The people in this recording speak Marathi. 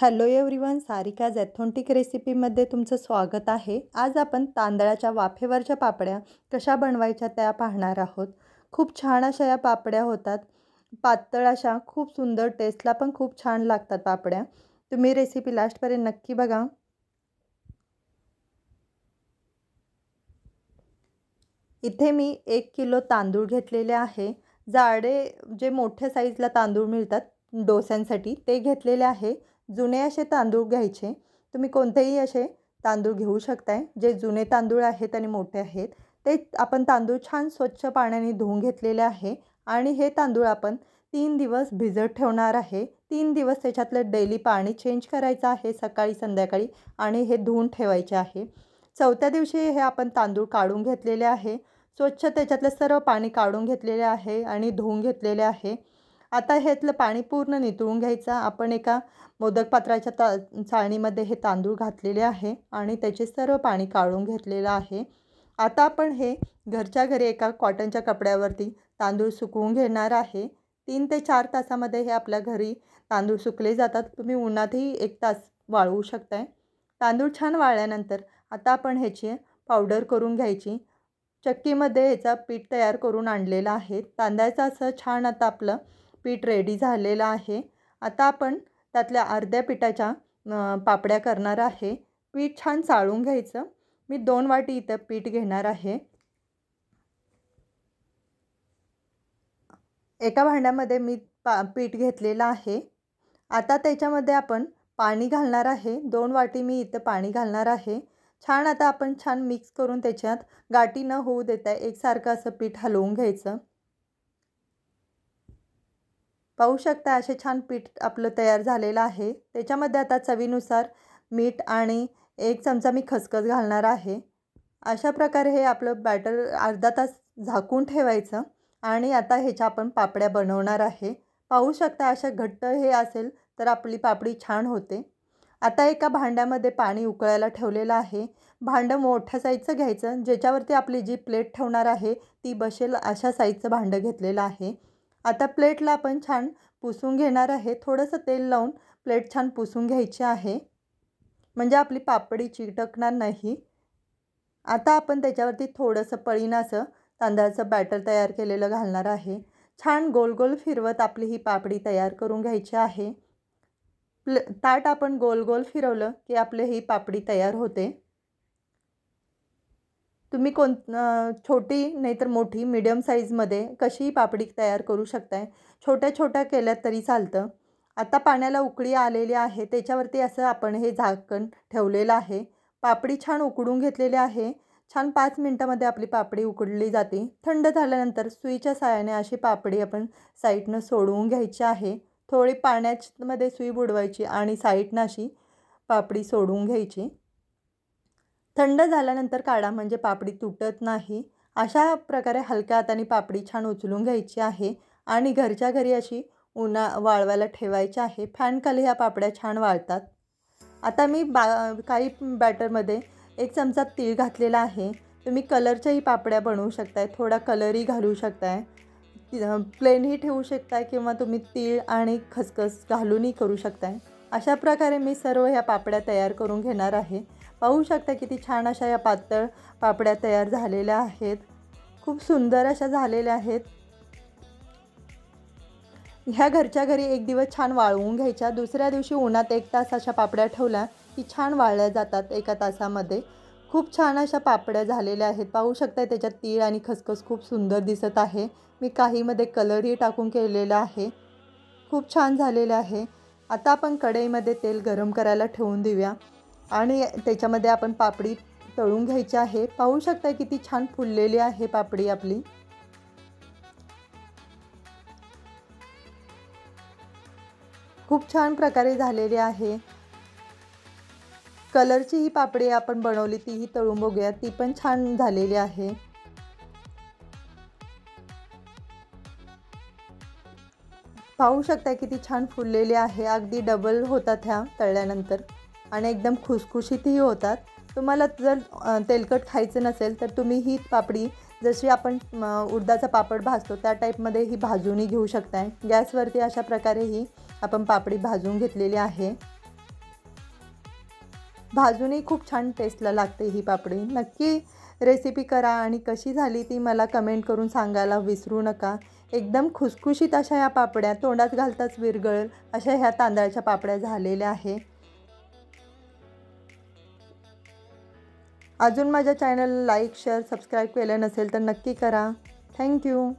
हॅलो एव्हरीवन सारिकाज ॲथोंटिक रेसिपीमध्ये तुमचं स्वागत आहे आज आपण तांदळाच्या वाफेवरच्या पापड्या कशा बनवायच्या त्या पाहणार आहोत खूप छान अशा या पापड्या होतात पातळ अशा खूप सुंदर टेस्टला पण खूप छान लागतात पापड्या तुम्ही रेसिपी लास्टपर्यंत नक्की बघा इथे मी एक किलो तांदूळ घेतलेले आहे जाडे जे मोठ्या साईजला तांदूळ मिळतात डोस्यांसाठी ते घेतलेले आहे जुने असे तांदूळ घ्यायचे तुम्ही कोणतेही असे तांदूळ घेऊ शकताय जे जुने तांदूळ आहेत आणि मोठे आहेत ते आपण तांदूळ छान स्वच्छ पाण्याने धुवून घेतलेले आहे आणि हे तांदूळ आपण तीन दिवस भिजत ठेवणार आहे तीन दिवस त्याच्यातलं डेली पाणी चेंज करायचं आहे सकाळी संध्याकाळी आणि हे धुवून ठेवायचे आहे चौथ्या दिवशी हे आपण तांदूळ काढून घेतलेले आहे स्वच्छ त्याच्यातलं सर्व पाणी काढून घेतलेले आहे आणि धुवून घेतलेले आहे आता ह्यातलं पाणी पूर्ण नितळून घ्यायचं आपण एका मोदक पात्राच्या ता चाळणीमध्ये हे तांदूळ घातलेले आहे आणि त्याचे सर्व पाणी काढून घेतलेलं आहे आता आपण हे घरच्या घरी एका कॉटनच्या कपड्यावरती तांदूळ सुकवून घेणार आहे तीन ते चार तासामध्ये हे आपल्या घरी तांदूळ सुकले जातात तुम्ही उन्हातही एक तास वाळवू शकताय तांदूळ छान वाळल्यानंतर आता आपण ह्याची पावडर करून घ्यायची चक्कीमध्ये ह्याचा पीठ तयार करून आणलेला आहे तांदळाचं असं छान आता आपलं पीठ रेडी झालेलं आहे आता आपण त्यातल्या अर्ध्या पिठाच्या पापड्या करणार आहे पीठ छान चाळून घ्यायचं मी दोन वाटी इथं पीठ घेणार आहे एका भांड्यामध्ये मी पा पीठ घेतलेलं आहे आता त्याच्यामध्ये आपण पाणी घालणार आहे दोन वाटी मी इथं पाणी घालणार आहे छान आता आपण छान मिक्स करून त्याच्यात गाठी न होऊ देता एकसारखं असं पीठ हलवून घ्यायचं पाहू शकता असे छान पीठ आपलं तयार झालेलं आहे त्याच्यामध्ये आता चवीनुसार मीठ आणि एक चमचा मी खसखस घालणार आहे अशा प्रकारे हे आपलं बॅटर अर्धा तास झाकून ठेवायचं आणि आता ह्याच्या आपण पापड्या बनवणार आहे पाहू शकता अशा घट्ट हे असेल तर आपली पापडी छान होते आता एका भांड्यामध्ये पाणी उकळायला ठेवलेलं आहे भांडं मोठ्या साईजचं घ्यायचं ज्याच्यावरती आपली जी प्लेट ठेवणार आहे ती बसेल अशा साईजचं भांडं घेतलेलं आहे आता प्लेटला आपण छान पुसून घेणार आहे थोडंसं तेल लावून प्लेट छान पुसून घ्यायची आहे म्हणजे आपली पापडी चिटकणार नाही आता आपण त्याच्यावरती थोडंसं पळीनाचं तांदळाचं बॅटर तयार केलेलं घालणार आहे छान गोल गोल फिरवत आपली ही पापडी तयार करून घ्यायची आहे प्ल ताट आपण गोल गोल फिरवलं की आपले ही पापडी तयार होते तुम्ही कोण छोटी नाहीतर मोठी मिडियम साईजमध्ये कशीही पापडी तयार करू शकताय छोट्या छोट्या केल्यात तरी चालतं आता पाण्याला उकळी आलेली आहे त्याच्यावरती असं आपण हे झाकण ठेवलेलं आहे पापडी छान उकडून घेतलेली आहे छान पाच मिनटामध्ये आपली पापडी उकडली जाते थंड झाल्यानंतर सुईच्या साहाय्याने अशी पापडी आपण साईटनं सोडवून घ्यायची आहे थोडी पाण्यामध्ये सुई बुडवायची आणि साईटनं अशी पापडी सोडवून घ्यायची थंड झाल्यानंतर काढा म्हणजे पापडी तुटत नाही अशा प्रकारे हलक्या हाताने पापडी छान उचलून घ्यायची आहे आणि घरच्या घरी अशी उन्हा वाळवायला ठेवायची आहे फॅनखाली ह्या पापड्या छान वाळतात आता मी बा काही बॅटरमध्ये एक चमचा तीळ घातलेला आहे तुम्ही कलरच्याही पापड्या बनवू शकताय थोडा कलरही घालू शकताय प्लेनही ठेवू शकताय किंवा तुम्ही तीळ आणि खसखस घालूनही करू शकताय अशा प्रकारे मी सर्व ह्या पापड्या तयार करून घेणार आहे पाहू शकता किती छान अशा या पातळ पापड्या तयार झालेल्या आहेत खूप सुंदर अशा झालेल्या आहेत ह्या घरच्या घरी एक दिवस छान वाळवून घ्यायच्या दुसऱ्या दिवशी उन्हात एक तास अशा पापड्या ठेवल्या की छान वाळल्या जातात एका तासामध्ये खूप छान अशा पापड्या झालेल्या आहेत पाहू शकता त्याच्यात तीळ आणि खसखस खूप सुंदर दिसत आहे मी काहीमध्ये कलरही टाकून केलेला आहे खूप छान झालेलं आहे आता आपण कढईमध्ये तेल गरम करायला ठेवून देऊया आणि त्याच्यामध्ये आपण पापडी तळून घ्यायची आहे पाहू शकता किती छान फुललेली आहे पापडी आपली खूप छान प्रकारे झालेली आहे कलरची ही पापडी आपण बनवली तीही तळून बघूया ती पण छान झालेली आहे पाहू शकता किती छान फुललेली आहे अगदी डबल होतात ह्या तळल्यानंतर आणि एकदम खुसखुशीतही होतात तुम्हाला जर तेलकट खायचं नसेल तर तुम्ही ही पापडी जशी आपण उडदाचा पापड भाजतो त्या टाईपमध्ये ही भाजूनही घेऊ शकताय गॅसवरती अशा प्रकारे ही आपण पापडी भाजून घेतलेली आहे भाजूनही खूप छान टेस्टला लागते ही पापडी नक्की रेसिपी करा आणि कशी झाली ती मला कमेंट करून सांगायला विसरू नका एकदम खुसखुशीत अशा या पापड्या तोंडात घालताच विरगळ अशा ह्या तांदळाच्या पापड्या झालेल्या आहे अजून माझ्या चॅनल लाईक शेअर सबस्क्राईब केलं नसेल तर नक्की करा थँक्यू